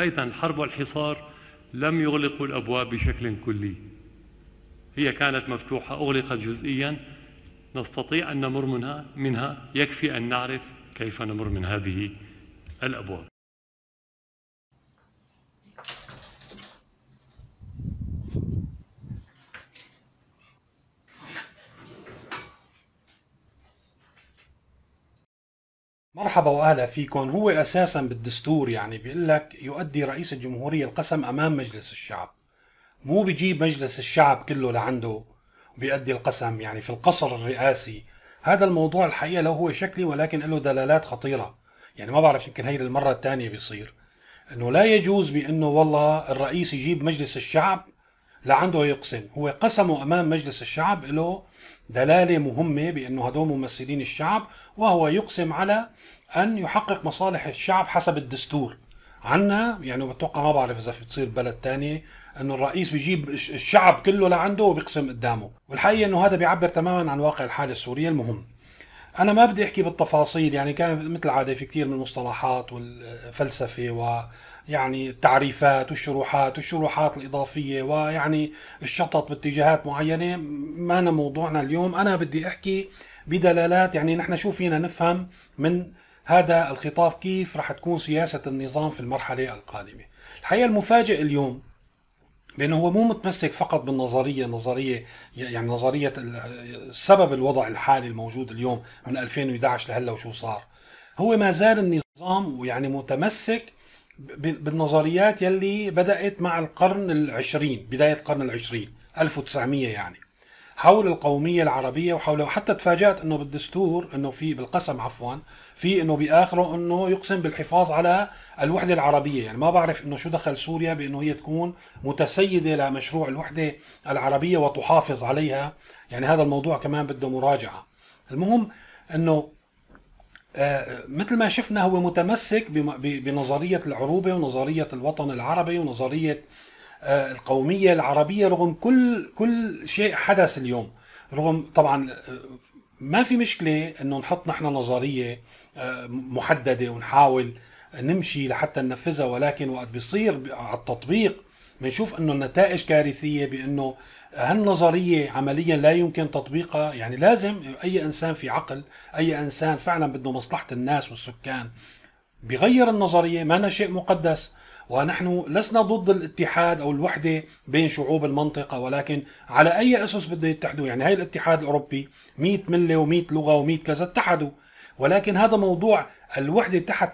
فإذا الحرب والحصار لم يغلقوا الأبواب بشكل كلي هي كانت مفتوحة أغلقت جزئيا نستطيع أن نمر منها, منها يكفي أن نعرف كيف نمر من هذه الأبواب مرحبا واهلا فيكم هو اساسا بالدستور يعني بيقول لك يؤدي رئيس الجمهوريه القسم امام مجلس الشعب مو بيجيب مجلس الشعب كله لعنده وبيؤدي القسم يعني في القصر الرئاسي هذا الموضوع الحقيقه لو هو شكلي ولكن له دلالات خطيره يعني ما بعرف يمكن هي المره الثانيه بيصير انه لا يجوز بانه والله الرئيس يجيب مجلس الشعب لعنده يقسم هو قسمه امام مجلس الشعب له دلاله مهمه بانه هدول ممثلين الشعب وهو يقسم على ان يحقق مصالح الشعب حسب الدستور عنا يعني بتوقع ما بعرف اذا في بتصير بلد تاني انه الرئيس بيجيب الشعب كله لعنده وبيقسم قدامه والحقيقه انه هذا بيعبر تماما عن واقع الحاله السوريه المهم انا ما بدي احكي بالتفاصيل يعني كان مثل العاده في كثير من المصطلحات والفلسفه ويعني التعريفات والشروحات والشروحات الاضافيه ويعني الشطط باتجاهات معينه ما أنا موضوعنا اليوم انا بدي احكي بدلالات يعني نحن شو فينا نفهم من هذا الخطاب كيف رح تكون سياسه النظام في المرحله القادمه الحقيقه المفاجئ اليوم لانه هو مو متمسك فقط بالنظريه نظريه يعني نظريه سبب الوضع الحالي الموجود اليوم من 2011 لهلا وشو صار هو ما زال النظام ويعني متمسك بالنظريات يلي بدات مع القرن العشرين بدايه القرن العشرين 1900 يعني حول القومية العربية وحول حتى تفاجأت انه بالدستور انه في بالقسم عفوا في انه باخره انه يقسم بالحفاظ على الوحدة العربية يعني ما بعرف انه شو دخل سوريا بانه هي تكون متسيدة لمشروع الوحدة العربية وتحافظ عليها يعني هذا الموضوع كمان بده مراجعة المهم انه آه، مثل ما شفنا هو متمسك بنظرية العروبة ونظرية الوطن العربي ونظرية آه، القوميه العربيه رغم كل كل شيء حدث اليوم رغم طبعا آه، ما في مشكله انه نحط نحن نظريه آه، محدده ونحاول نمشي لحتى ننفذها ولكن وقت بيصير على التطبيق بنشوف انه النتائج كارثيه بانه هالنظريه عمليا لا يمكن تطبيقها يعني لازم اي انسان في عقل اي انسان فعلا بده مصلحه الناس والسكان بغير النظريه ما شيء مقدس ونحن لسنا ضد الاتحاد او الوحده بين شعوب المنطقه ولكن على اي اسس بده يتحدوا يعني هاي الاتحاد الاوروبي 100 مله و100 لغه و100 كذا اتحدوا ولكن هذا موضوع الوحده تحت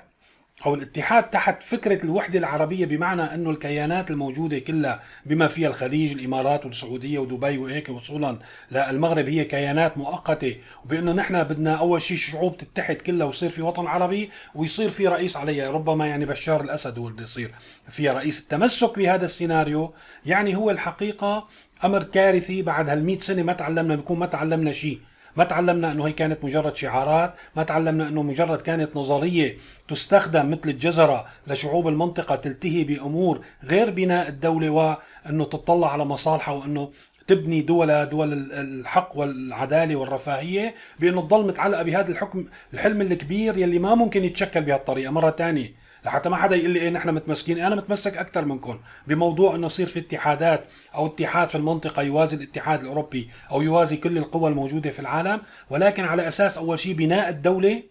أو الاتحاد تحت فكرة الوحدة العربية بمعنى أنه الكيانات الموجودة كلها بما فيها الخليج الإمارات والسعودية ودبي وهيك وصولا للمغرب هي كيانات مؤقتة وبأنه نحن بدنا أول شيء شعوب تتحد كلها ويصير في وطن عربي ويصير في رئيس عليها ربما يعني بشار الأسد هو اللي يصير في رئيس التمسك بهذا السيناريو يعني هو الحقيقة أمر كارثي بعد هالمئة سنة ما تعلمنا بيكون ما تعلمنا شيء ما تعلمنا انه هي كانت مجرد شعارات ما تعلمنا انه مجرد كانت نظريه تستخدم مثل الجزره لشعوب المنطقه تلتهي بامور غير بناء الدوله وانه تطلع على مصالحها وانه تبني دول دول الحق والعداله والرفاهيه بانه تضل متعلقه بهذا الحكم الحلم الكبير يلي ما ممكن يتشكل بهالطريقه مره ثانيه لحتى ما حدا يقول لي ايه نحن متمسكين انا متمسك اكثر منكم بموضوع انه يصير في اتحادات او اتحاد في المنطقه يوازي الاتحاد الاوروبي او يوازي كل القوى الموجوده في العالم ولكن على اساس اول شيء بناء الدوله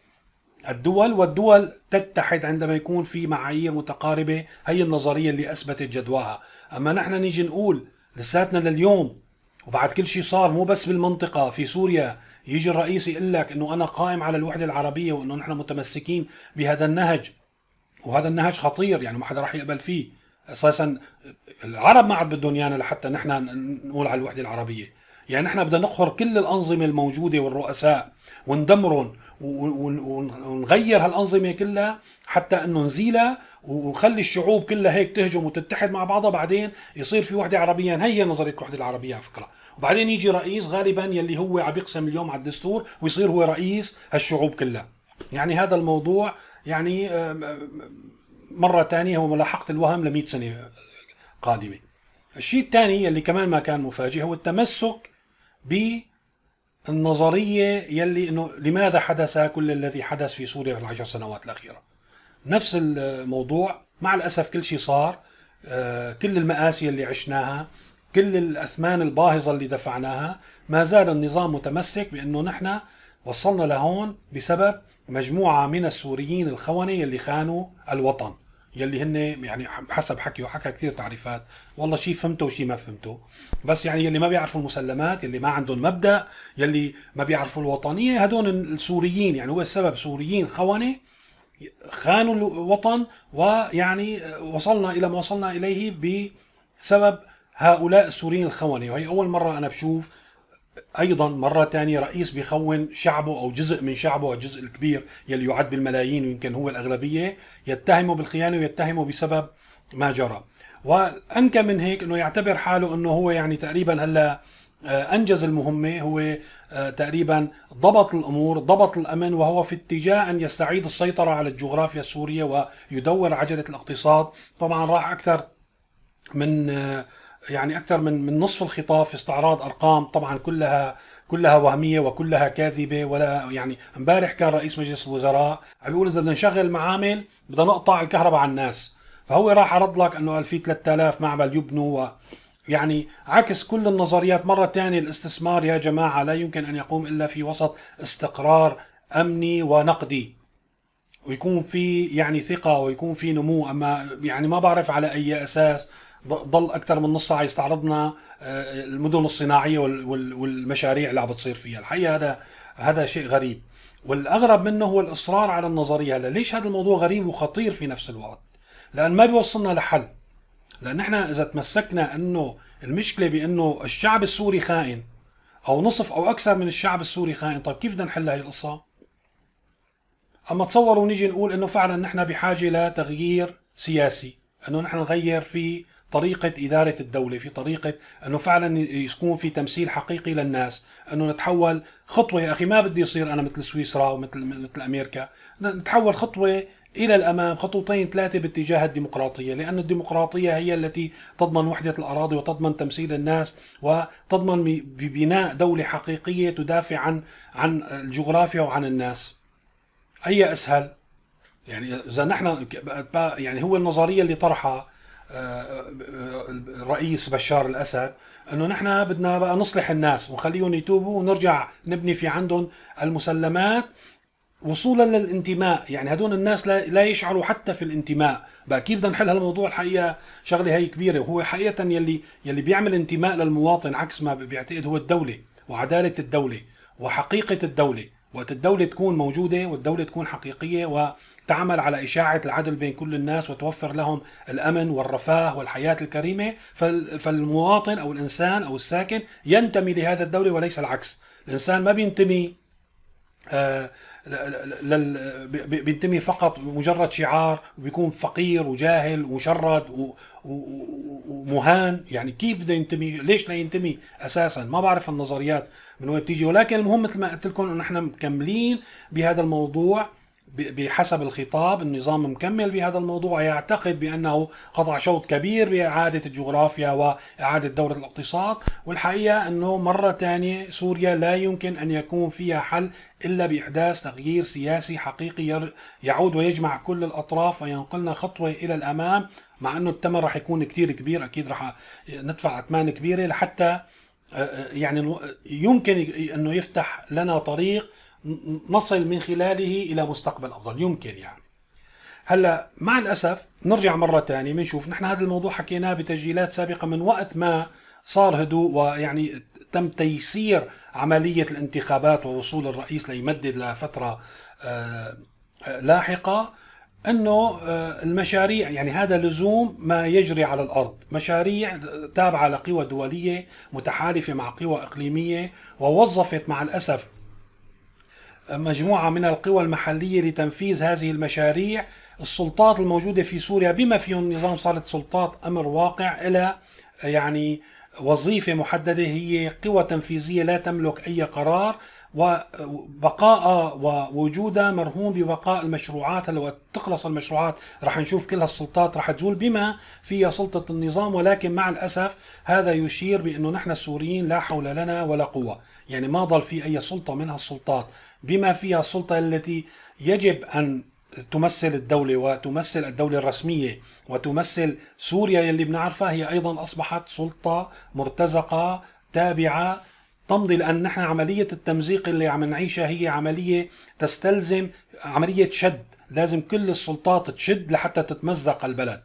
الدول والدول تتحد عندما يكون في معايير متقاربه هي النظريه اللي اثبتت جدواها اما نحن نيجي نقول لساتنا لليوم وبعد كل شيء صار مو بس بالمنطقه في سوريا يجي الرئيس يقول لك انه انا قائم على الوحده العربيه وانه نحن متمسكين بهذا النهج وهذا النهج خطير يعني ما حدا راح يقبل فيه اساسا العرب ما عاد بدهم ايانا لحتى نحن نقول على الوحده العربيه يعني نحن بدنا نقهر كل الانظمه الموجوده والرؤساء وندمرهم ونغير هالانظمه كلها حتى انه نزيلها ونخلي الشعوب كلها هيك تهجم وتتحد مع بعضها بعدين يصير في وحده عربيه يعني هي نظريه الوحده العربيه على فكره وبعدين يجي رئيس غالبا يلي هو عم يقسم اليوم على الدستور ويصير هو رئيس هالشعوب كلها يعني هذا الموضوع يعني آه، مرة ثانية هو ملاحقة الوهم ل 100 سنة قادمة الشيء الثاني اللي كمان ما كان مفاجئ هو التمسك بالنظرية يلي انه لماذا حدث كل الذي حدث في سوريا في العشر سنوات الأخيرة نفس الموضوع مع الأسف كل شيء صار آه، كل المآسي اللي عشناها كل الأثمان الباهظة اللي دفعناها ما زال النظام متمسك بأنه نحن وصلنا لهون بسبب مجموعة من السوريين الخونة يلي خانوا الوطن يلي هن يعني حسب حكي وحكى كثير تعريفات والله شيء فهمته وشيء ما فهمته بس يعني يلي ما بيعرفوا المسلمات يلي ما عندهم مبدا يلي ما بيعرفوا الوطنيه هدول السوريين يعني هو السبب سوريين خونه خانوا الوطن ويعني وصلنا الى ما وصلنا اليه بسبب هؤلاء السوريين الخونه وهي اول مره انا بشوف ايضا مره ثانيه رئيس بيخون شعبه او جزء من شعبه الجزء الكبير يلي يعد بالملايين ويمكن هو الاغلبيه يتهمه بالخيانه ويتهمه بسبب ما جرى وانكى من هيك انه يعتبر حاله انه هو يعني تقريبا هلا آه، انجز المهمه هو آه، تقريبا ضبط الامور ضبط الامن وهو في اتجاه ان يستعيد السيطره على الجغرافيا السوريه ويدور عجله الاقتصاد طبعا راح اكثر من آه، يعني اكثر من من نصف الخطاب في استعراض ارقام طبعا كلها كلها وهميه وكلها كاذبه ولا يعني امبارح كان رئيس مجلس الوزراء عم بيقول اذا بدنا نشغل معامل بدنا نقطع الكهرباء على الناس فهو راح عرض لك انه قال في 3000 معمل يبنوا و يعني عكس كل النظريات مرة ثانية الاستثمار يا جماعة لا يمكن أن يقوم إلا في وسط استقرار أمني ونقدي ويكون في يعني ثقة ويكون في نمو أما يعني ما بعرف على أي أساس ضل اكثر من نص ساعه يستعرضنا آه، المدن الصناعيه والمشاريع اللي عم بتصير فيها الحقيقه هذا هذا شيء غريب والاغرب منه هو الاصرار على النظريه هلا ليش هذا الموضوع غريب وخطير في نفس الوقت لان ما بيوصلنا لحل لان احنا اذا تمسكنا انه المشكله بانه الشعب السوري خائن او نصف او اكثر من الشعب السوري خائن طيب كيف بدنا نحل هاي القصه اما تصوروا نيجي نقول انه فعلا نحن بحاجه لتغيير سياسي انه نحن نغير في طريقه اداره الدوله في طريقه انه فعلا يكون في تمثيل حقيقي للناس انه نتحول خطوه يا اخي ما بدي يصير انا مثل سويسرا ومثل مثل امريكا نتحول خطوه الى الامام خطوتين ثلاثه باتجاه الديمقراطيه، لان الديمقراطيه هي التي تضمن وحده الاراضي وتضمن تمثيل الناس وتضمن ببناء دوله حقيقيه تدافع عن عن الجغرافيا وعن الناس. اي اسهل؟ يعني اذا نحن يعني هو النظريه اللي طرحها الرئيس بشار الاسد انه نحن بدنا بقى نصلح الناس ونخليهم يتوبوا ونرجع نبني في عندهم المسلمات وصولا للانتماء يعني هدول الناس لا, لا يشعروا حتى في الانتماء بقى كيف بدنا نحل هالموضوع الحقيقه شغله هي كبيره وهو حقيقه يلي يلي بيعمل انتماء للمواطن عكس ما بيعتقد هو الدوله وعداله الدوله وحقيقه الدوله وقت الدولة تكون موجودة والدولة تكون حقيقية وتعمل على إشاعة العدل بين كل الناس وتوفر لهم الأمن والرفاه والحياة الكريمة فالمواطن أو الإنسان أو الساكن ينتمي لهذا الدولة وليس العكس الإنسان ما بينتمي آه، بينتمي فقط مجرد شعار وبيكون فقير وجاهل ومشرد ومهان يعني كيف بده ينتمي ليش لا ينتمي اساسا ما بعرف النظريات من وين بتيجي ولكن المهم مثل ما قلت لكم انه نحن مكملين بهذا الموضوع بحسب الخطاب النظام مكمل بهذا الموضوع يعتقد بأنه قطع شوط كبير بإعادة الجغرافيا وإعادة دورة الاقتصاد والحقيقة أنه مرة ثانية سوريا لا يمكن أن يكون فيها حل إلا بإحداث تغيير سياسي حقيقي يعود ويجمع كل الأطراف وينقلنا خطوة إلى الأمام مع أنه التمر رح يكون كتير كبير أكيد رح ندفع أثمان كبيرة لحتى يعني يمكن أنه يفتح لنا طريق نصل من خلاله الى مستقبل افضل يمكن يعني هلا مع الاسف نرجع مره ثانيه بنشوف نحن هذا الموضوع حكيناه بتسجيلات سابقه من وقت ما صار هدوء ويعني تم تيسير عمليه الانتخابات ووصول الرئيس ليمدد لفتره آه، لاحقه انه آه، المشاريع يعني هذا لزوم ما يجري على الارض، مشاريع تابعه لقوى دوليه متحالفه مع قوى اقليميه ووظفت مع الاسف مجموعة من القوى المحلية لتنفيذ هذه المشاريع السلطات الموجودة في سوريا بما فيهم نظام صارت سلطات أمر واقع إلى يعني وظيفة محددة هي قوى تنفيذية لا تملك أي قرار وبقاء ووجوده مرهون ببقاء المشروعات لو تخلص المشروعات راح نشوف كل هالسلطات راح تزول بما فيها سلطة النظام ولكن مع الأسف هذا يشير بأنه نحن السوريين لا حول لنا ولا قوة يعني ما ضل في أي سلطة من هالسلطات بما فيها السلطة التي يجب أن تمثل الدولة وتمثل الدولة الرسمية وتمثل سوريا اللي بنعرفها هي أيضا أصبحت سلطة مرتزقة تابعة تمضي لان نحن عمليه التمزيق اللي عم نعيشها هي عمليه تستلزم عمليه شد لازم كل السلطات تشد لحتى تتمزق البلد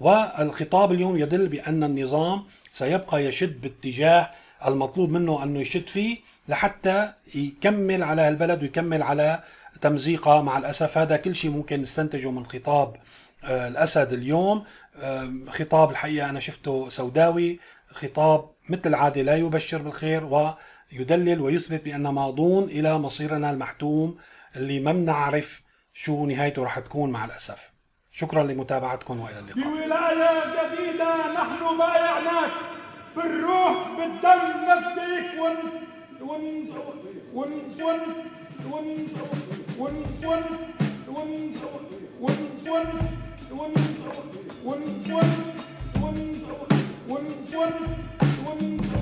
والخطاب اليوم يدل بان النظام سيبقى يشد باتجاه المطلوب منه انه يشد فيه لحتى يكمل على البلد ويكمل على تمزيقها مع الاسف هذا كل شيء ممكن نستنتجه من خطاب الاسد اليوم خطاب الحقيقه انا شفته سوداوي خطاب مثل العاده لا يبشر بالخير ويدلل ويثبت بان ماضون الى مصيرنا المحتوم اللي ما بنعرف شو نهايته رح تكون مع الاسف شكرا لمتابعتكم والى اللقاء بولايه جديده نحن بايعناك بالروح بالدم نفديك ون ون ون ون ون ون ون ون ون One, one, one, one, one, one, one.